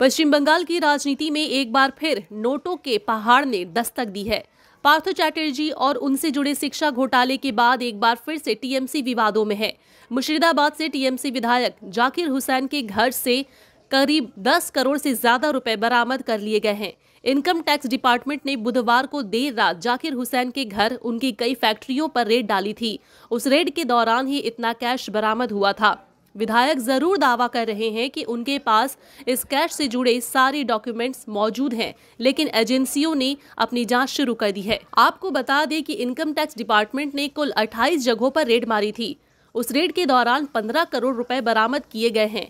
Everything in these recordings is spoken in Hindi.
पश्चिम बंगाल की राजनीति में एक बार फिर नोटों के पहाड़ ने दस्तक दी है पार्थ चैटर्जी और उनसे जुड़े शिक्षा घोटाले के बाद एक बार फिर से टीएमसी विवादों में है मुर्शिदाबाद से टीएमसी विधायक जाकिर हुसैन के घर से करीब 10 करोड़ से ज्यादा रुपए बरामद कर लिए गए हैं इनकम टैक्स डिपार्टमेंट ने बुधवार को देर रात जाकिर हुसैन के घर उनकी कई फैक्ट्रियों पर रेड डाली थी उस रेड के दौरान ही इतना कैश बरामद हुआ था विधायक जरूर दावा कर रहे हैं कि उनके पास इस कैश से जुड़े सारे डॉक्यूमेंट्स मौजूद हैं लेकिन एजेंसियों ने अपनी जांच शुरू कर दी है आपको बता दें कि इनकम टैक्स डिपार्टमेंट ने कुल 28 जगहों पर रेड मारी थी उस रेड के दौरान पंद्रह करोड़ रुपए बरामद किए गए हैं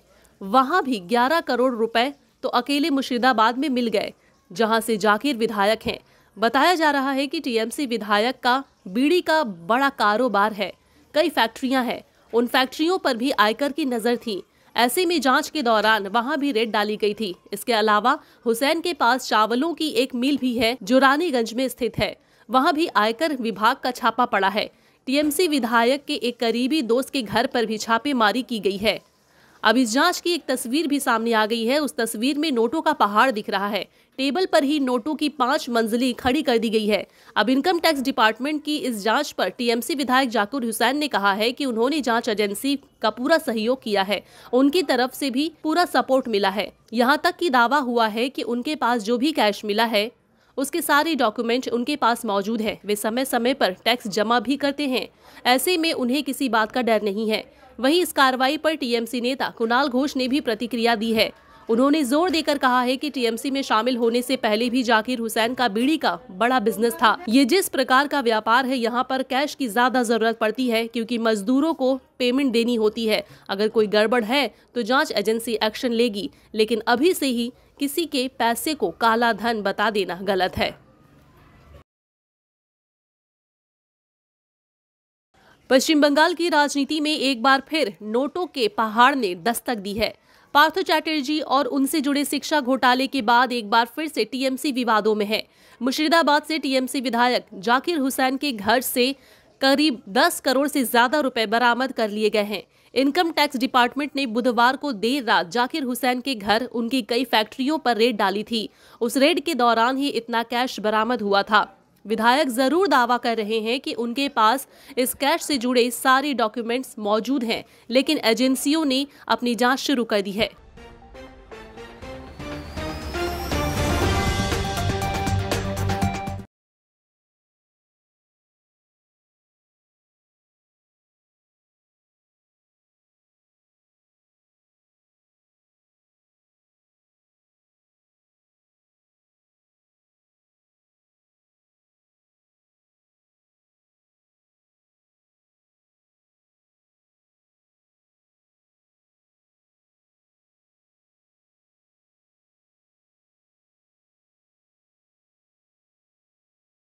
वहाँ भी ग्यारह करोड़ रुपए तो अकेले मुर्शिदाबाद में मिल गए जहाँ से जाकिर विधायक हैं बताया जा रहा है कि टीएमसी विधायक का बीड़ी का बड़ा कारोबार है कई फैक्ट्रियां हैं उन फैक्ट्रियों पर भी आयकर की नज़र थी ऐसे में जांच के दौरान वहां भी रेड डाली गई थी इसके अलावा हुसैन के पास चावलों की एक मिल भी है जो रानीगंज में स्थित है वहां भी आयकर विभाग का छापा पड़ा है टीएमसी विधायक के एक करीबी दोस्त के घर पर भी छापेमारी की गई है अब इस जांच की एक तस्वीर भी सामने आ गई है उस तस्वीर में नोटों का पहाड़ दिख रहा है टेबल पर ही नोटों की पांच मंजिली खड़ी कर दी गई है अब इनकम टैक्स डिपार्टमेंट की इस जांच पर टीएमसी विधायक जाकुर हुसैन ने कहा है कि उन्होंने जांच एजेंसी का पूरा सहयोग किया है उनकी तरफ से भी पूरा सपोर्ट मिला है यहाँ तक की दावा हुआ है की उनके पास जो भी कैश मिला है उसके सारे डॉक्यूमेंट उनके पास मौजूद है वे समय समय पर टैक्स जमा भी करते हैं ऐसे में उन्हें किसी बात का डर नहीं है वहीं इस कार्रवाई पर टीएमसी नेता कुणाल घोष ने भी प्रतिक्रिया दी है उन्होंने जोर देकर कहा है कि टीएमसी में शामिल होने से पहले भी जाकिर हुसैन का बीड़ी का बड़ा बिजनेस था ये जिस प्रकार का व्यापार है यहाँ पर कैश की ज्यादा जरूरत पड़ती है क्योंकि मजदूरों को पेमेंट देनी होती है अगर कोई गड़बड़ है तो जांच एजेंसी एक्शन लेगी लेकिन अभी से ही किसी के पैसे को काला धन बता देना गलत है पश्चिम बंगाल की राजनीति में एक बार फिर नोटों के पहाड़ ने दस्तक दी है पार्थ चैटर्जी और उनसे जुड़े शिक्षा घोटाले के बाद एक बार फिर से टीएमसी विवादों में है मुर्शिदाबाद से टीएमसी विधायक जाकिर हुसैन के घर से करीब 10 करोड़ से ज्यादा रुपए बरामद कर लिए गए हैं इनकम टैक्स डिपार्टमेंट ने बुधवार को देर रात जाकिर हुसैन के घर उनकी कई फैक्ट्रियों पर रेड डाली थी उस रेड के दौरान ही इतना कैश बरामद हुआ था विधायक जरूर दावा कर रहे हैं कि उनके पास इस कैश से जुड़े सारे डॉक्यूमेंट्स मौजूद हैं लेकिन एजेंसियों ने अपनी जांच शुरू कर दी है